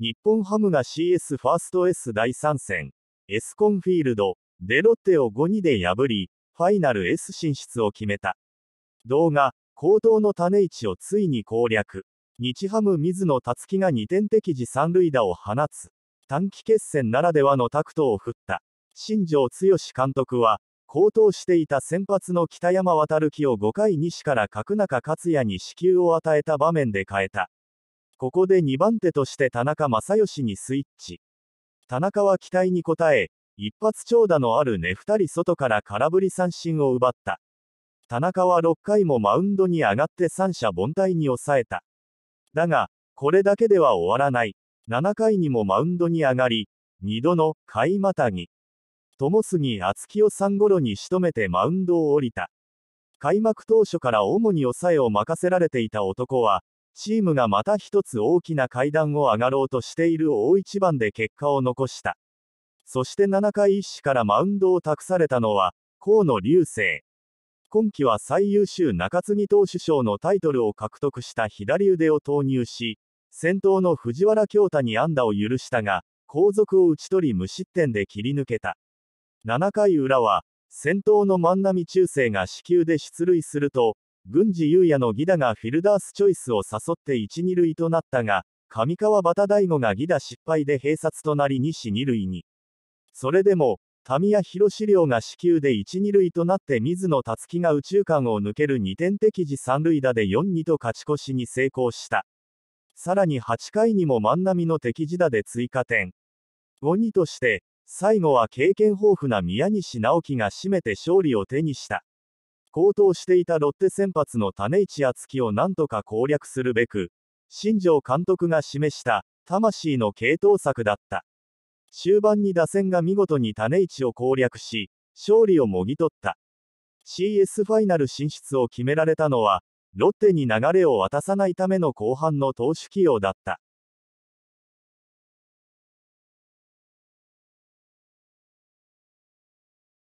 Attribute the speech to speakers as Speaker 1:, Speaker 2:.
Speaker 1: 日本ハムが CS ファースト S 第3戦、エスコンフィールドデロッテを5-2で破り、ファイナル S 進出を決めた。動画、高等の種市をついに攻略。日ハム水野達樹が2点的時三塁打を放つ。短期決戦ならではのタクトを振った。新庄剛志監督は、高騰していた先発の北山渡樹を5回西から角中克也に支給を与えた場面で変えた。ここで2番手として田中正義にスイッチ。田中は期待に応え、一発長打のあるね2人外から空振り三振を奪った。田中は6回もマウンドに上がって三者凡退に抑えた。だが、これだけでは終わらない。7回にもマウンドに上がり、2度の買いまたぎ。友杉敦樹を3ごろに仕留めてマウンドを降りた。開幕当初から主に抑えを任せられていた男は、チームがまた一つ大きな階段を上がろうとしている大一番で結果を残した。そして7回一死からマウンドを託されたのは、河野隆生。今季は最優秀中継ぎ投手賞のタイトルを獲得した左腕を投入し、先頭の藤原京太に安打を許したが、後続を打ち取り無失点で切り抜けた。7回裏は、先頭の万波中正が死球で出塁すると、郡司優也の犠打がフィルダースチョイスを誘って1、2塁となったが、上川端大悟が犠打失敗で併殺となり2死2塁に。それでも、民谷広志亮が死球で1、2塁となって水野達樹が宇宙間を抜ける2点敵時三塁打で4、2と勝ち越しに成功した。さらに8回にも万波の敵時打で追加点。5、2として、最後は経験豊富な宮西直樹が締めて勝利を手にした。高騰していたロッテ先発の種市敦樹をなんとか攻略するべく、新庄監督が示した魂の系統策だった。終盤に打線が見事に種市を攻略し、勝利をもぎ取った。CS ファイナル進出を決められたのは、ロッテに流れを渡さないための後半の投手起用だった。